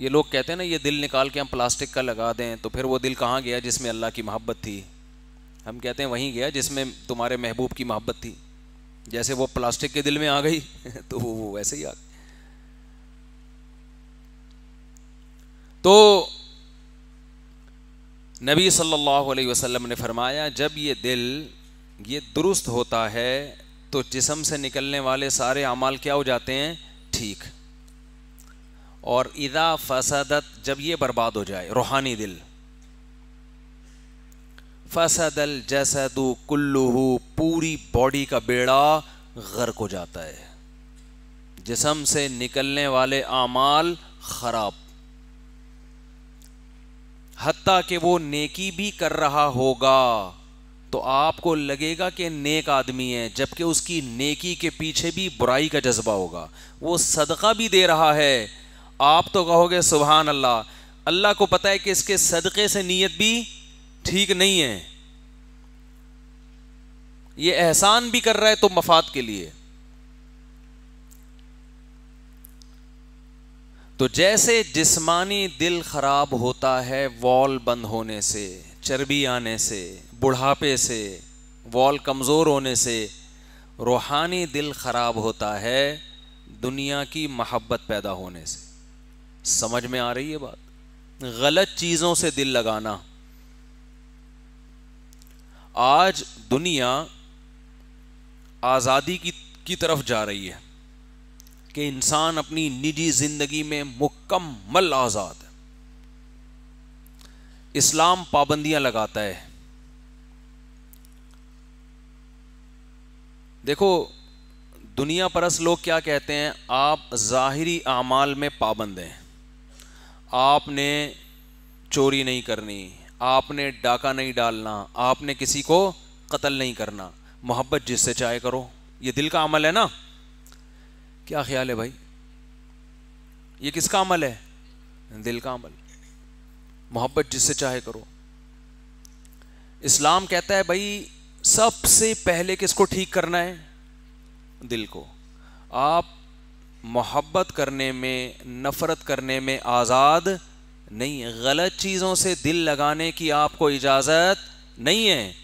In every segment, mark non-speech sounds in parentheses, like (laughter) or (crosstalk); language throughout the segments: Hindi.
ये लोग कहते हैं ना ये दिल निकाल के हम प्लास्टिक का लगा दें तो फिर वो दिल कहाँ गया जिसमें अल्लाह की मोहब्बत थी हम कहते हैं वहीं गया जिसमें तुम्हारे महबूब की मोहब्बत थी जैसे वो प्लास्टिक के दिल में आ गई (laughs) तो वो वैसे ही आ गई तो नबी सल्लल्लाहु अलैहि वसल्लम ने फरमाया जब ये दिल ये दुरुस्त होता है तो जिसम से निकलने वाले सारे अमाल क्या हो जाते हैं ठीक और इदा फसदत जब ये बर्बाद हो जाए रूहानी दिल फसदल जसदु कुल्लू पूरी बॉडी का बेड़ा गर्क हो जाता है जिसम से निकलने वाले आमाल ख़राब हती कि वो नेकी भी कर रहा होगा तो आपको लगेगा कि नेक आदमी है जबकि उसकी नेकी के पीछे भी बुराई का जज्बा होगा वो सदका भी दे रहा है आप तो कहोगे सुबहान अल्लाह अल्लाह को पता है कि इसके सदक़े से नीयत भी ठीक नहीं है ये एहसान भी कर रहा है तो मफाद के लिए तो जैसे जिस्मानी दिल खराब होता है वॉल बंद होने से चर्बी आने से बुढ़ापे से वॉल कमज़ोर होने से रूहानी दिल ख़राब होता है दुनिया की महब्बत पैदा होने से समझ में आ रही है बात गलत चीजों से दिल लगाना आज दुनिया आज़ादी की की तरफ जा रही है कि इंसान अपनी निजी जिंदगी में मुकम्मल आज़ाद है इस्लाम पाबंदियां लगाता है देखो दुनिया परस लोग क्या कहते हैं आप ज़ाहरी आमाल में पाबंद हैं आपने चोरी नहीं करनी आपने डाका नहीं डालना आपने किसी को कत्ल नहीं करना मोहब्बत जिससे चाहे करो ये दिल का अमल है ना क्या ख्याल है भाई ये किसका अमल है दिल का अमल मोहब्बत जिससे चाहे करो इस्लाम कहता है भाई सबसे पहले किसको ठीक करना है दिल को आप मोहब्बत करने में नफ़रत करने में आज़ाद नहीं गलत चीज़ों से दिल लगाने की आपको इजाज़त नहीं है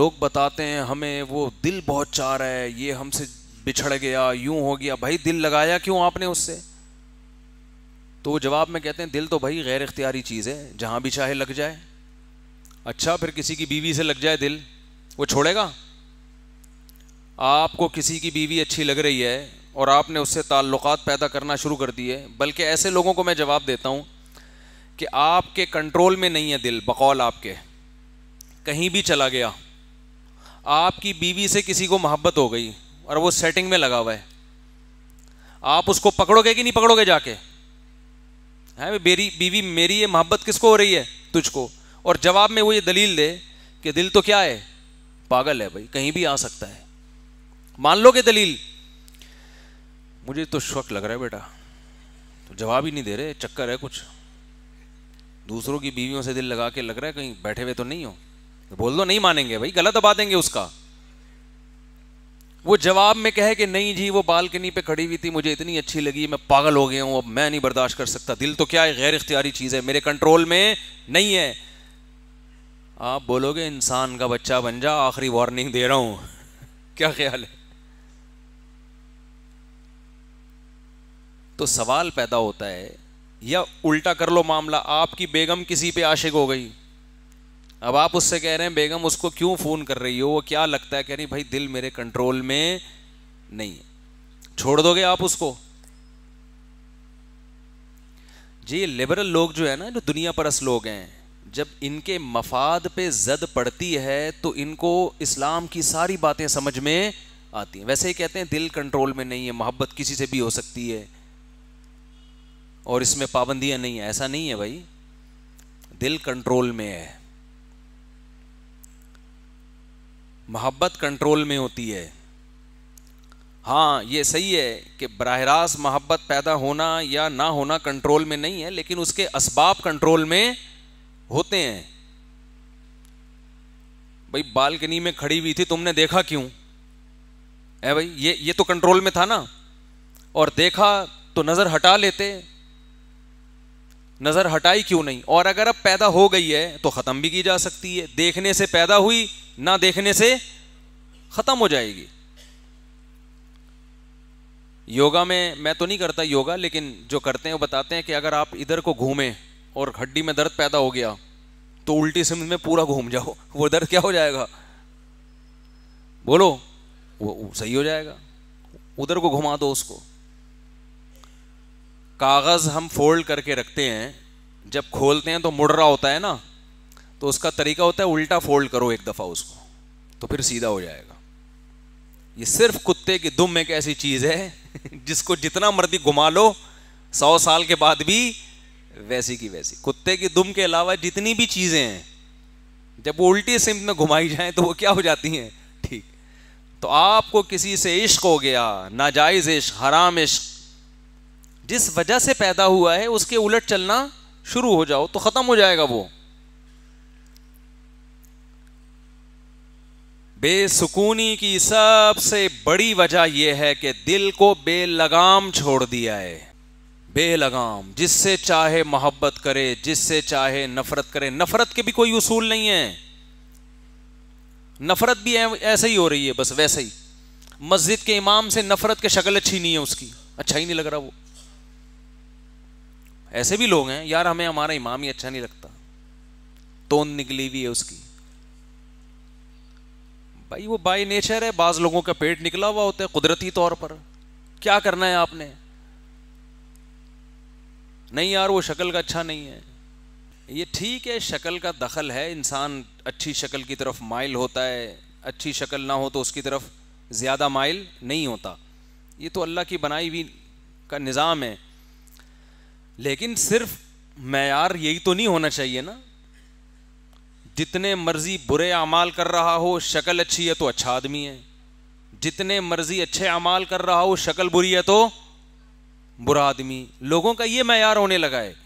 लोग बताते हैं हमें वो दिल बहुत चाह रहा है ये हमसे बिछड़ गया यूं हो गया भाई दिल लगाया क्यों आपने उससे तो जवाब में कहते हैं दिल तो भाई गैर इख्तियारी चीज़ है जहां भी चाहे लग जाए अच्छा फिर किसी की बीवी से लग जाए दिल वो छोड़ेगा आपको किसी की बीवी अच्छी लग रही है और आपने उससे ताल्लुकात पैदा करना शुरू कर दिए बल्कि ऐसे लोगों को मैं जवाब देता हूँ कि आपके कंट्रोल में नहीं है दिल बकौल आपके कहीं भी चला गया आपकी बीवी से किसी को मोहब्बत हो गई और वो सेटिंग में लगा हुआ है आप उसको पकड़ोगे कि नहीं पकड़ोगे जाके है मेरी बीवी मेरी ये मोहब्बत किसको हो रही है तुझको और जवाब में वो ये दलील दे कि दिल तो क्या है पागल है भाई कहीं भी आ सकता है मान लोगे दलील मुझे तो शक लग रहा है बेटा तो जवाब ही नहीं दे रहे चक्कर है कुछ दूसरों की बीवियों से दिल लगा के लग रहा है कहीं बैठे हुए तो नहीं हो तो बोल दो नहीं मानेंगे भाई गलत दबा देंगे उसका वो जवाब में कहे कि नहीं जी वो बालकनी पे खड़ी हुई थी मुझे इतनी अच्छी लगी मैं पागल हो गया हूं अब मैं नहीं बर्दाश्त कर सकता दिल तो क्या है गैर इख्तियारी चीज़ है मेरे कंट्रोल में नहीं है आप बोलोगे इंसान का बच्चा बन जा आखिरी वार्निंग दे रहा हूं (laughs) क्या ख्याल है तो सवाल पैदा होता है या उल्टा कर लो मामला आपकी बेगम किसी पे आशिक हो गई अब आप उससे कह रहे हैं बेगम उसको क्यों फ़ोन कर रही हो वो क्या लगता है कह रही भाई दिल मेरे कंट्रोल में नहीं है छोड़ दोगे आप उसको जी लिबरल लोग जो है ना जो दुनिया परस लोग हैं जब इनके मफाद पे जद पड़ती है तो इनको इस्लाम की सारी बातें समझ में आती हैं वैसे ही कहते हैं दिल कंट्रोल में नहीं है मोहब्बत किसी से भी हो सकती है और इसमें पाबंदियां नहीं है ऐसा नहीं है भाई दिल कंट्रोल में है मोहब्बत कंट्रोल में होती है हाँ ये सही है कि बरह रास्त मोहब्बत पैदा होना या ना होना कंट्रोल में नहीं है लेकिन उसके इसबाब कंट्रोल में होते हैं भाई बालकनी में खड़ी हुई थी तुमने देखा क्यों है भाई ये ये तो कंट्रोल में था ना और देखा तो नज़र हटा लेते नज़र हटाई क्यों नहीं और अगर अब पैदा हो गई है तो ख़त्म भी की जा सकती है देखने से पैदा हुई ना देखने से ख़त्म हो जाएगी योगा में मैं तो नहीं करता योगा लेकिन जो करते हैं वो बताते हैं कि अगर आप इधर को घूमें और हड्डी में दर्द पैदा हो गया तो उल्टी सिम में पूरा घूम जाओ वो दर्द क्या हो जाएगा बोलो वो सही हो जाएगा उधर को घुमा दो उसको कागज़ हम फोल्ड करके रखते हैं जब खोलते हैं तो मुड़ रहा होता है ना तो उसका तरीका होता है उल्टा फोल्ड करो एक दफ़ा उसको तो फिर सीधा हो जाएगा ये सिर्फ कुत्ते की दुम एक ऐसी चीज़ है (laughs) जिसको जितना मर्दी घुमा लो सौ साल के बाद भी वैसी की वैसी कुत्ते की दुम के अलावा जितनी भी चीज़ें हैं जब वो उल्टी सिमत में घुमाई जाएं तो वो क्या हो जाती हैं ठीक तो आपको किसी से इश्क हो गया नाजायज़ इश्क हराम इश्क जिस वजह से पैदा हुआ है उसके उलट चलना शुरू हो जाओ तो खत्म हो जाएगा वो बेसुकूनी की सबसे बड़ी वजह यह है कि दिल को बेलगाम छोड़ दिया है बेलगाम जिससे चाहे मोहब्बत करे जिससे चाहे नफरत करे नफरत के भी कोई उसूल नहीं है नफरत भी ऐसे ही हो रही है बस वैसे ही मस्जिद के इमाम से नफरत के शक्ल अच्छी नहीं है उसकी अच्छा ही नहीं लग रहा वो ऐसे भी लोग हैं यार हमें हमारा इमाम ही अच्छा नहीं लगता तोन निकली हुई है उसकी भाई वो बाई नेचर है बाज लोगों का पेट निकला हुआ होता है कुदरती तौर पर क्या करना है आपने नहीं यार वो शक्ल का अच्छा नहीं है ये ठीक है शक्ल का दखल है इंसान अच्छी शक्ल की तरफ माइल होता है अच्छी शक्ल ना हो तो उसकी तरफ ज़्यादा माइल नहीं होता ये तो अल्लाह की बनाई हुई का निज़ाम है लेकिन सिर्फ मैार यही तो नहीं होना चाहिए ना जितने मर्जी बुरे अमाल कर रहा हो शक्ल अच्छी है तो अच्छा आदमी है जितने मर्जी अच्छे अमाल कर रहा हो शक्ल बुरी है तो बुरा आदमी लोगों का ये मैार होने लगा है